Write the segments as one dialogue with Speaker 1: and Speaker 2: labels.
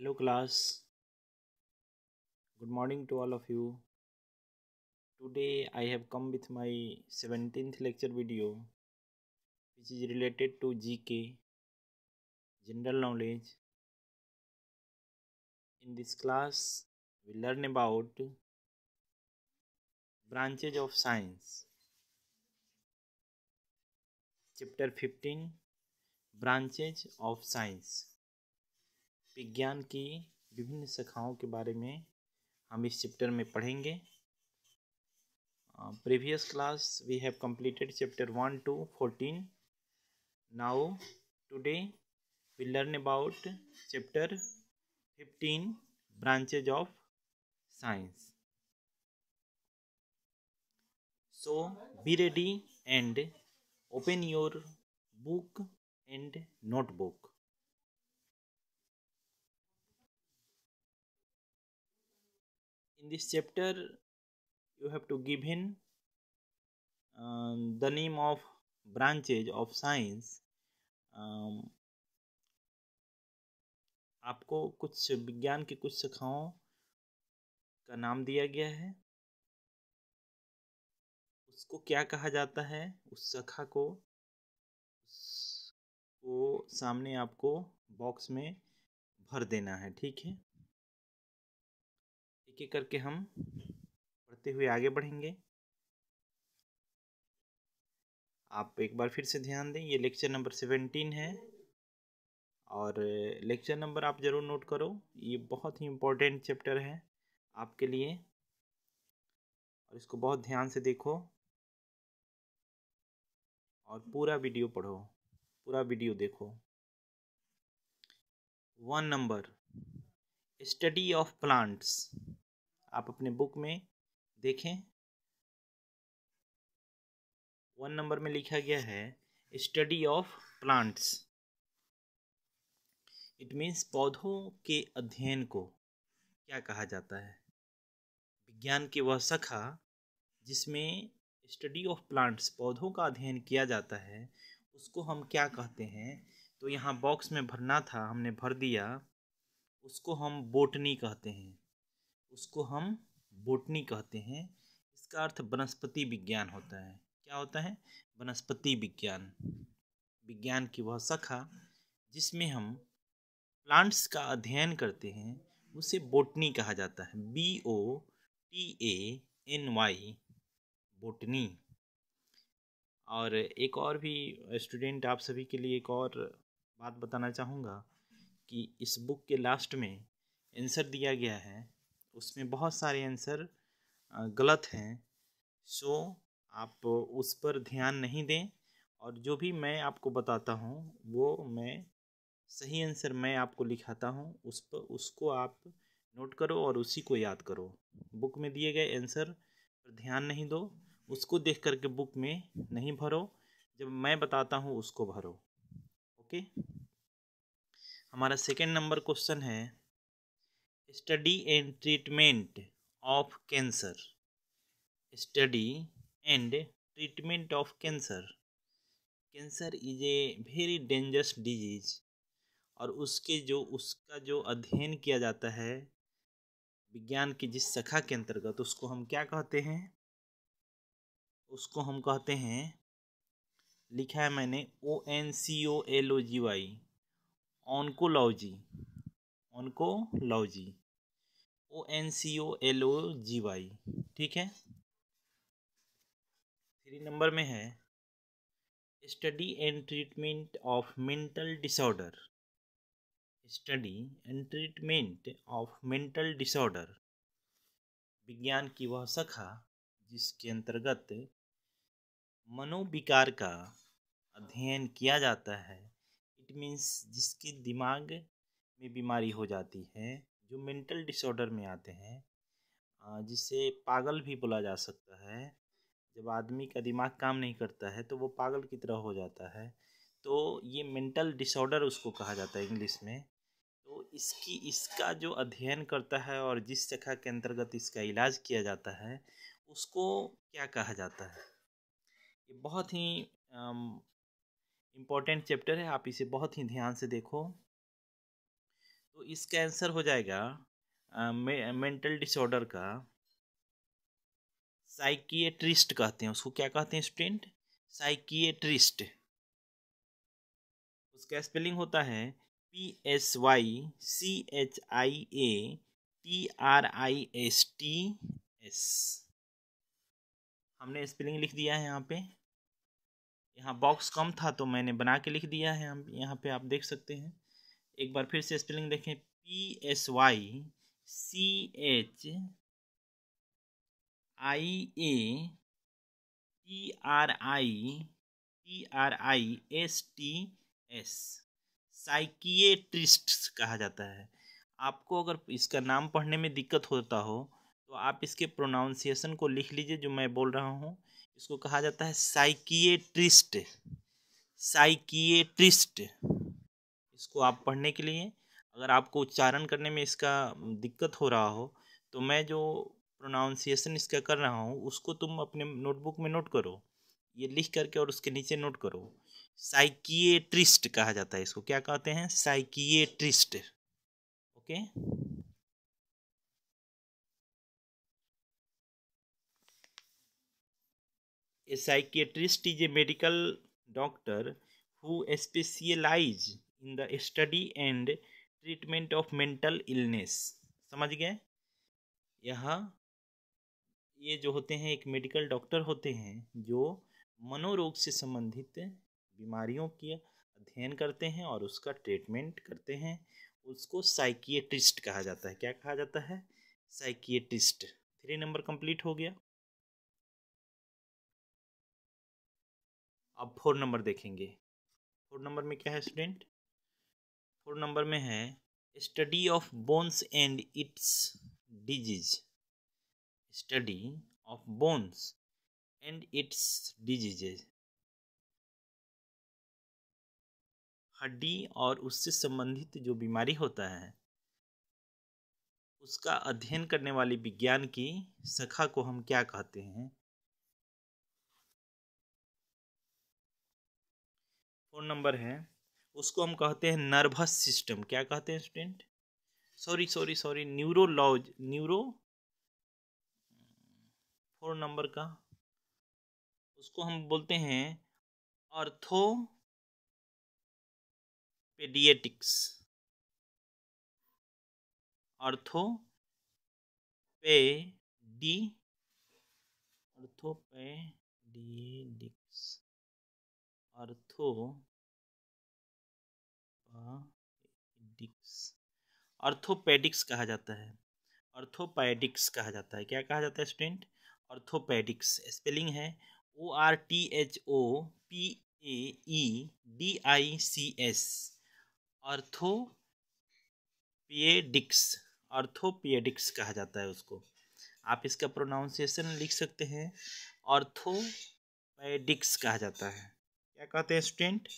Speaker 1: Hello class. Good morning to all of you. Today I have come with my 17th lecture video which is related to GK general knowledge. In this class we learn about branches of science. Chapter 15 branches of science विज्ञान की विभिन्न शाखाओं के बारे में हम इस chapter में पढ़ेंगे previous class we have completed chapter one to fourteen now today we learn about chapter fifteen branches of science so be ready and open your book and notebook in this chapter you have to give in um, the name of branches of science um, आपको कुछ विज्ञान की कुछ शाखाओं का नाम दिया गया है उसको क्या कहा जाता है उस शाखा को वो सामने आपको बॉक्स में भर देना है ठीक है एक एक करके हम पढ़ते हुए आगे बढ़ेंगे आप एक बार फिर से ध्यान दें ये लेक्चर नंबर सेवेंटीन है और लेक्चर नंबर आप ज़रूर नोट करो ये बहुत ही इम्पोर्टेंट चैप्टर है आपके लिए और इसको बहुत ध्यान से देखो और पूरा वीडियो पढ़ो पूरा वीडियो देखो one number study of plants आप अपने बुक में देखें वन नंबर में लिखा गया है study of plants it means पौधों के अध्ययन को क्या कहा जाता है विज्ञान की वह शाखा जिसमें स्टडी ऑफ प्लांट्स पौधों का अध्ययन किया जाता है उसको हम क्या कहते हैं तो यहाँ बॉक्स में भरना था हमने भर दिया उसको हम बोटनी कहते हैं उसको हम बोटनी कहते हैं इसका अर्थ वनस्पति विज्ञान होता है क्या होता है वनस्पति विज्ञान विज्ञान की वह शाखा जिसमें हम प्लांट्स का अध्ययन करते हैं उसे बोटनी कहा जाता है B O T A N Y botany और एक और भी स्टूडेंट आप सभी के लिए एक और बात बताना चाहूँगा कि इस बुक के लास्ट में आंसर दिया गया है उसमें बहुत सारे आंसर गलत हैं सो आप उस पर ध्यान नहीं दें और जो भी मैं आपको बताता हूँ वो मैं सही आंसर मैं आपको लिखाता हूँ उस पर उसको आप नोट करो और उसी को याद करो बुक में दिए गए आंसर पर ध्यान नहीं दो उसको देख करके बुक में नहीं भरो जब मैं बताता हूँ उसको भरो ओके हमारा सेकेंड नंबर क्वेश्चन है study and treatment of cancer study and treatment of cancer cancer is a very dangerous disease और उसके जो उसका जो अध्ययन किया जाता है विज्ञान की जिस शाखा के अंतर्गत तो उसको हम क्या कहते हैं उसको हम कहते हैं लिखा है मैंने O N C O L O G Y oncology oncology O N C O L O G Y ठीक है थ्री नंबर में है study and treatment of mental disorder study and treatment of mental disorder विज्ञान की वह शाखा जिसके अंतर्गत मनोविकार का अध्ययन किया जाता है इट मीन्स जिसके दिमाग में बीमारी हो जाती है जो मेंटल डिसऑर्डर में आते हैं जिसे पागल भी बोला जा सकता है जब आदमी का दिमाग काम नहीं करता है तो वो पागल की तरह हो जाता है तो ये मेंटल डिसऑर्डर उसको कहा जाता है इंग्लिश में तो इसकी इसका जो अध्ययन करता है और जिस शाखा के अंतर्गत इसका इलाज किया जाता है उसको क्या कहा जाता है ये बहुत ही इम्पोर्टेंट चैप्टर है आप इसे बहुत ही ध्यान से देखो तो इसका आंसर हो जाएगा मेंटल डिसऑर्डर का साइकियट्रिस्ट कहते हैं उसको क्या कहते हैं स्टूडेंट साइकिएट्रिस्ट उसका स्पेलिंग होता है P S Y C H I A T R I S T S हमने स्पेलिंग लिख दिया है यहाँ पे यहाँ बॉक्स कम था तो मैंने बना के लिख दिया है हम यहाँ पे आप देख सकते हैं एक बार फिर से स्पेलिंग देखें P S Y C H I A T R I T R I S T S psychiatrist कहा जाता है आपको अगर इसका नाम पढ़ने में दिक्कत होता हो तो आप इसके प्रोनाउंसिएशन को लिख लीजिए जो मैं बोल रहा हूँ इसको कहा जाता है साइकिएट्रिस्ट साइकिएट्रिस्ट इसको आप पढ़ने के लिए अगर आपको उच्चारण करने में इसका दिक्कत हो रहा हो तो मैं जो प्रोनाउंसिएशन इसका कर रहा हूँ उसको तुम अपने नोटबुक में नोट करो ये लिख करके और उसके नीचे नोट करो साइकिएट्रिस्ट कहा जाता है इसको क्या कहते हैं psychiatrist okay a psychiatrist is a medical doctor who specialise in the study and treatment of mental illness समझ गए यहाँ ये जो होते हैं एक मेडिकल डॉक्टर होते हैं जो मनोरोग से संबंधित बीमारियों की अध्ययन करते हैं और उसका ट्रीटमेंट करते हैं उसको साइकिएट्रिस्ट कहा जाता है क्या कहा जाता है साइकियट्रिस्ट थ्री नंबर कंप्लीट हो गया अब फोर नंबर देखेंगे फोर नंबर में क्या है स्टूडेंट फोर नंबर में है study of bones and its disease study of bones and its diseases हड्डी और उससे संबंधित जो बीमारी होता है उसका अध्ययन करने वाली विज्ञान की शाखा को हम क्या कहते हैं फोन नंबर है उसको हम कहते हैं नर्वस सिस्टम क्या कहते हैं student sorry sorry sorry neurology neuro four number का उसको हम बोलते हैं ortho paediatics ortho pe di orthopaedics ortho orthopaedics orthopaedics कहा जाता है अर्थोपेडिक्स कहा जाता है क्या कहा जाता है स्टूडेंट अर्थोपेडिक्स स्पेलिंग है O R T H O P A E D I C S orthopaedics orthopaedics कहा जाता है उसको आप इसका प्रोनाउंसिएशन लिख सकते हैं ऑर्थोपेडिक्स कहा जाता है क्या कहते हैं स्टूडेंट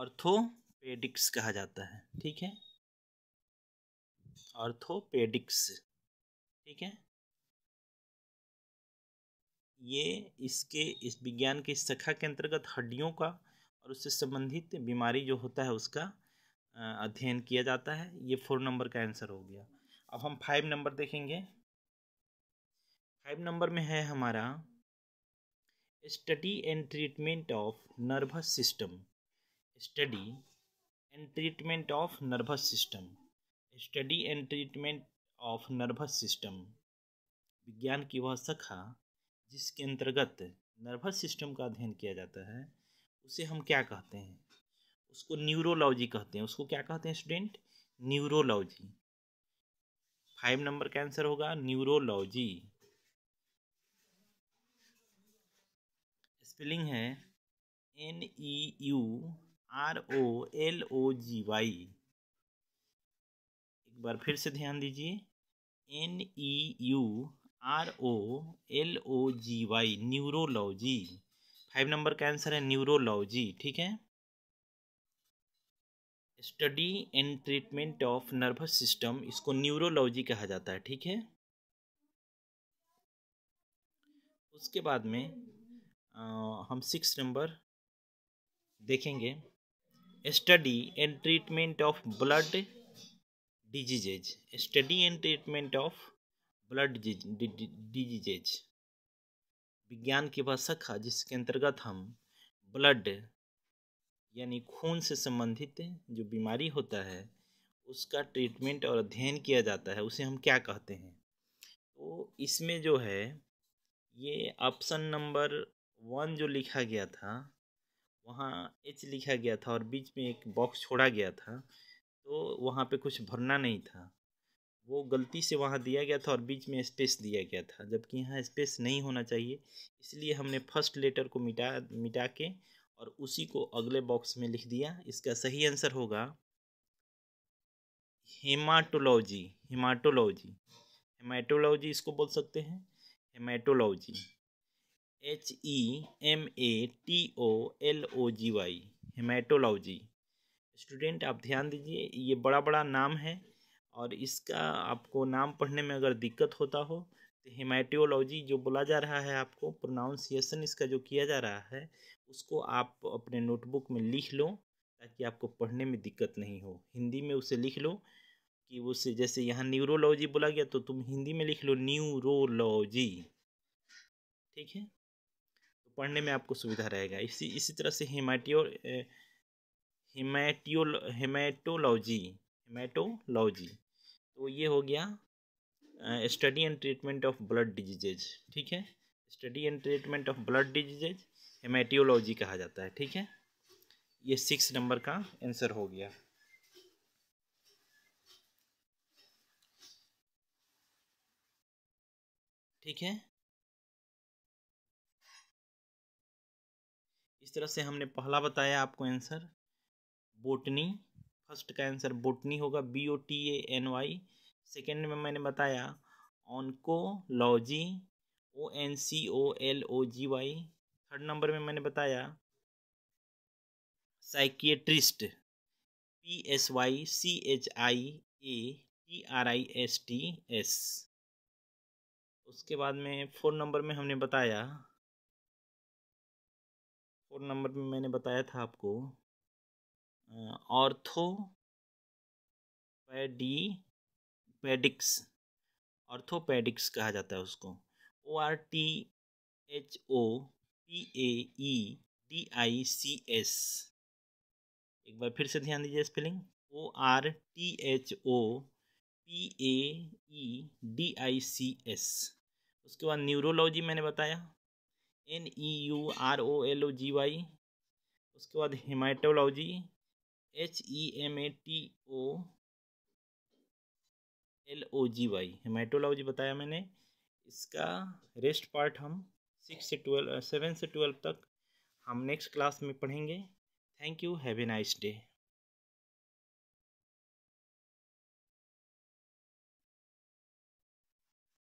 Speaker 1: ऑर्थोपेडिक्स कहा जाता है ठीक है ऑर्थोपेडिक्स ठीक है ये इसके इस विज्ञान के शाखा के अंतर्गत हड्डियों का और उससे संबंधित बीमारी जो होता है उसका अध्ययन किया जाता है ये फोर नंबर का आंसर हो गया अब हम फाइव नंबर देखेंगे फाइव नंबर में है हमारा study and treatment of nervous system study and treatment of nervous system study and treatment of nervous system विज्ञान की वह शाखा जिसके अंतर्गत नर्वस सिस्टम का अध्ययन किया जाता है उसे हम क्या कहते हैं उसको न्यूरोलॉजी कहते हैं उसको क्या कहते हैं स्टूडेंट न्यूरोलॉजी फाइव नंबर का आंसर होगा न्यूरोलॉजी स्पेलिंग है N E U R O L O G Y एक बार फिर से ध्यान दीजिए N E U R O L O G Y neurology five number का आंसर है न्यूरोलॉजी ठीक है study and treatment of nervous system इसको न्यूरोलॉजी कहा जाता है ठीक है उसके बाद में आ, हम सिक्स नंबर देखेंगे study and treatment of blood diseases study and treatment of blood diseases विज्ञान की वह शाखा जिसके अंतर्गत हम ब्लड यानी खून से संबंधित जो बीमारी होता है उसका ट्रीटमेंट और अध्ययन किया जाता है उसे हम क्या कहते हैं तो इसमें जो है ये ऑप्शन नंबर वन जो लिखा गया था वहाँ एच लिखा गया था और बीच में एक बॉक्स छोड़ा गया था तो वहाँ पे कुछ भरना नहीं था वो गलती से वहाँ दिया गया था और बीच में स्पेस दिया गया था जबकि यहाँ स्पेस नहीं होना चाहिए इसलिए हमने फर्स्ट लेटर को मिटा मिटा के और उसी को अगले बॉक्स में लिख दिया इसका सही आंसर होगा हेमाटोलॉजी हेमाटोलॉजी हेमाटोलॉजी इसको बोल सकते हैं hematology H E M A T O L O G Y hematology student आप ध्यान दीजिए ये बड़ा बड़ा नाम है और इसका आपको नाम पढ़ने में अगर दिक्कत होता हो तो हेमाटोलॉजी जो बोला जा रहा है आपको प्रोनाउंसिएशन इसका जो किया जा रहा है उसको आप अपने नोटबुक में लिख लो ताकि आपको पढ़ने में दिक्कत नहीं हो हिंदी में उसे लिख लो कि उसे जैसे यहाँ न्यूरोलॉजी बोला गया तो तुम हिंदी में लिख लो न्यूरोलॉजी ठीक है पढ़ने में आपको सुविधा रहेगा इसी इसी तरह से हेमाटियो हेमाटियो हेमाटोलॉजी हेमाटोलॉजी तो ये हो गया study and treatment of blood diseases ठीक है study and treatment of blood diseases hematology कहा जाता है ठीक है ये सिक्स नंबर का आंसर हो गया ठीक है तरह से हमने पहला बताया आपको आंसर बोटनी फर्स्ट का आंसर बोटनी होगा B O T A N Y second में मैंने बताया oncology O N C O L O G Y third number में मैंने बताया psychiatrist P S Y C H I A T R I S T S उसके बाद में four number में हमने बताया फोर नंबर में मैंने बताया था आपको ऑर्थो पैडी पैडिक्स ऑर्थोपैडिक्स कहा जाता है उसको O R T H O P A E D I C S एक बार फिर से ध्यान दीजिए spelling O R T H O P A E D I C S उसके बाद न्यूरोलॉजी मैंने बताया N E U R O L O G Y उसके बाद hematology H E M A T O L O G Y hematology बताया मैंने इसका rest part हम सिक्स से ट्वेल्व सेवन से ट्वेल्व तक हम नेक्स्ट क्लास में पढ़ेंगे thank you have a nice day